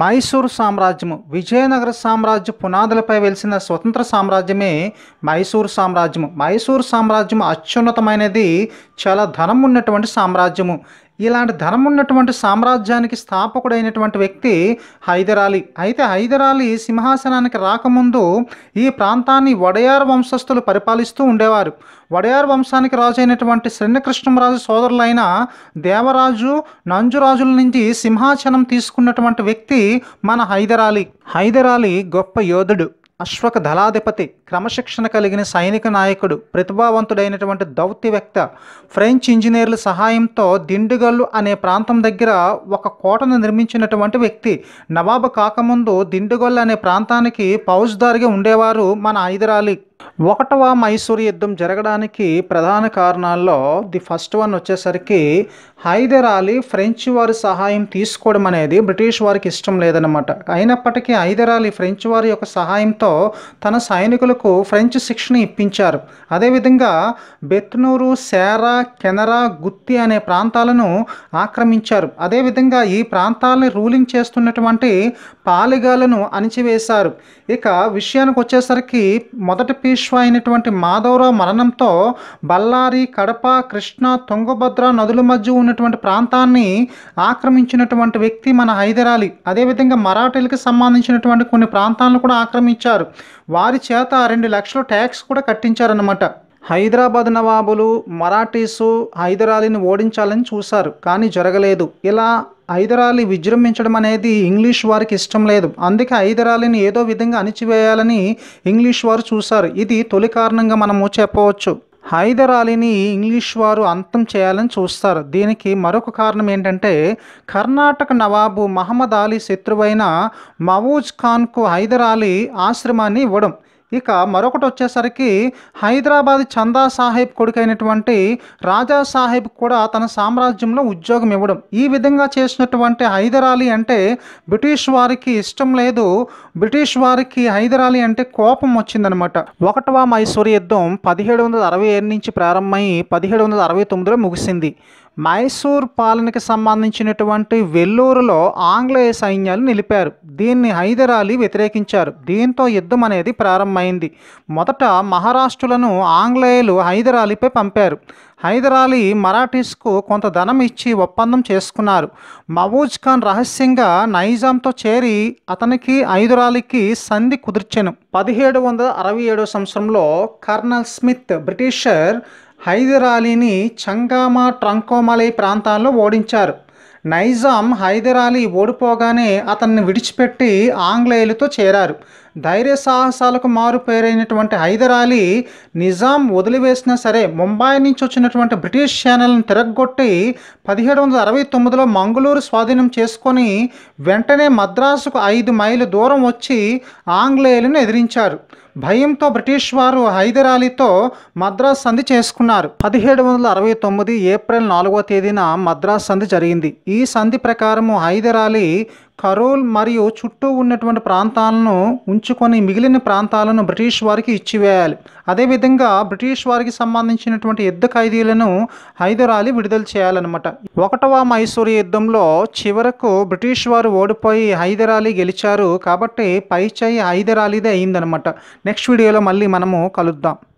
మైసూరు సామ్రాజ్యము విజయనగర సామ్రాజ్య పునాదులపై వెలిసిన స్వతంత్ర సామ్రాజ్యమే మైసూరు సామ్రాజ్యము మైసూరు సామ్రాజ్యం అత్యున్నతమైనది చాలా ధనం ఉన్నటువంటి సామ్రాజ్యము ఇలాంటి ధనం ఉన్నటువంటి సామ్రాజ్యానికి స్థాపకుడైనటువంటి వ్యక్తి హైదరాలి అయితే హైదరాలి సింహాసనానికి రాకముందు ఈ ప్రాంతాన్ని వడయార్ వంశస్థులు పరిపాలిస్తూ ఉండేవారు వడయార్ వంశానికి రాజు అయినటువంటి శ్రీనకృష్ణరాజు సోదరులైన దేవరాజు నంజురాజుల నుంచి సింహాసనం తీసుకున్నటువంటి వ్యక్తి మన హైదరాలి హైదరాలి గొప్ప యోధుడు అశ్వక దళాధిపతి క్రమశిక్షణ కలిగిన సైనిక నాయకుడు ప్రతిభావంతుడైనటువంటి దౌత్యవేత్త ఫ్రెంచ్ ఇంజనీర్ల సహాయంతో దిండుగల్లు అనే ప్రాంతం దగ్గర ఒక కోటను నిర్మించినటువంటి వ్యక్తి నవాబు కాకముందు దిండుగల్లు అనే ప్రాంతానికి పౌజ్దారిగా ఉండేవారు మన ఐదరాలి ఒకటవ మైసూర్ యుద్ధం జరగడానికి ప్రధాన కారణాల్లో ది ఫస్ట్ వన్ వచ్చేసరికి హైదర్ అలీ ఫ్రెంచ్ వారి సహాయం తీసుకోవడం అనేది బ్రిటిష్ వారికి ఇష్టం లేదనమాట అయినప్పటికీ హైదర్ అలీ ఫ్రెంచ్ వారి యొక్క సహాయంతో తన సైనికులకు ఫ్రెంచ్ శిక్షణ ఇప్పించారు అదేవిధంగా బెత్నూరు సేరా కెనరా గుత్తి అనే ప్రాంతాలను ఆక్రమించారు అదేవిధంగా ఈ ప్రాంతాలని రూలింగ్ చేస్తున్నటువంటి పాలిగాలను అణిచివేశారు ఇక విషయానికి వచ్చేసరికి మొదటి పీస్ విశ్వ అయినటువంటి మాధవరావు మరణంతో బళ్ళారి కడప కృష్ణ తుంగభద్ర నదుల మధ్య ఉన్నటువంటి ప్రాంతాన్ని ఆక్రమించినటువంటి వ్యక్తి మన హైదరాలి అదేవిధంగా మరాఠీలకు సంబంధించినటువంటి కొన్ని ప్రాంతాలను కూడా ఆక్రమించారు వారి చేత రెండు లక్షలు ట్యాక్స్ కూడా కట్టించారనమాట హైదరాబాద్ నవాబులు మరాఠీసు హైదరాలీని ఓడించాలని చూశారు కానీ జరగలేదు ఇలా హైదరాలీ విజృంభించడం అనేది ఇంగ్లీష్ వారికి ఇష్టం లేదు అందుకే హైదరాలీని ఏదో విధంగా అణిచివేయాలని ఇంగ్లీష్ వారు చూశారు ఇది తొలి కారణంగా మనము చెప్పవచ్చు హైదరాలీని ఇంగ్లీష్ వారు అంతం చేయాలని చూస్తారు దీనికి మరొక కారణం ఏంటంటే కర్ణాటక నవాబు మహమ్మద్ అలీ శత్రువైన మవూజ్ ఖాన్కు హైదరాలీ ఆశ్రమాన్ని ఇవ్వడం ఇక మరొకటి వచ్చేసరికి హైదరాబాద్ చందా సాహెబ్ కొడుకైనటువంటి రాజా సాహెబ్ కూడా తన సామ్రాజ్యంలో ఉద్యోగం ఇవ్వడం ఈ విధంగా చేసినటువంటి హైదరాలీ అంటే బ్రిటిష్ వారికి ఇష్టం లేదు బ్రిటిష్ వారికి హైదరాలి అంటే కోపం వచ్చిందనమాట ఒకటవ మైసూర్ యుద్ధం పదిహేడు వందల అరవై ఏడు నుంచి ప్రారంభమై పదిహేడు వందల అరవై తొమ్మిదిలో ముగిసింది మైసూర్ పాలనకి సంబంధించినటువంటి వెల్లూరులో ఆంగ్లేయ సైన్యాలు నిలిపారు దీన్ని హైదర్ అలీ వ్యతిరేకించారు దీంతో యుద్ధం అనేది ప్రారంభమైంది మొదట మహారాష్ట్రులను ఆంగ్లేయులు హైదరాలీపై పంపారు హైదర్ అలీ మరాఠీస్కు కొంత ధనం ఇచ్చి ఒప్పందం చేసుకున్నారు మవూజ్ ఖాన్ రహస్యంగా నైజాంతో చేరి అతనికి హైదరాలీకి సంధి కుదిర్చెను పదిహేడు వందల అరవై ఏడో సంవత్సరంలో colonel Smith Britisher Hyder Changama Trinomalee ప్రాంతాల్లో ఓడించారు నైజాం హైదరాలీ ఓడిపోగానే అతన్ని విడిచిపెట్టి ఆంగ్లేయులతో చేరారు ధైర్య సాహసాలకు మారు పేరైనటువంటి హైదరాలీ నిజాం వదిలివేసినా సరే ముంబై నుంచి వచ్చినటువంటి బ్రిటిష్ సేనలను తిరగొట్టి పదిహేడు వందల అరవై తొమ్మిదిలో మంగళూరు స్వాధీనం చేసుకొని వెంటనే మద్రాసుకు ఐదు మైలు దూరం వచ్చి ఆంగ్లేయులను ఎదిరించారు భయంతో బ్రిటిష్ వారు హైదరాలీతో మద్రాస్ సంధి చేసుకున్నారు పదిహేడు వందల అరవై తొమ్మిది ఏప్రిల్ నాలుగో తేదీన మద్రాస్ సంధి జరిగింది ఈ ఈ సంధి ప్రకారము హైదరాలి కరోల్ మరియు చుట్టూ ఉన్నటువంటి ప్రాంతాలను ఉంచుకొని మిగిలిన ప్రాంతాలను బ్రిటిష్ వారికి ఇచ్చివేయాలి అదేవిధంగా బ్రిటిష్ వారికి సంబంధించినటువంటి యుద్ధ ఖైదీలను హైదరాలి విడుదల చేయాలన్నమాట ఒకటవ మైసూరు యుద్ధంలో చివరకు బ్రిటిష్ వారు ఓడిపోయి హైదరాలి గెలిచారు కాబట్టి పైచేయి హైదరాలిదే అయిందనమాట నెక్స్ట్ వీడియోలో మళ్ళీ మనము కలుద్దాం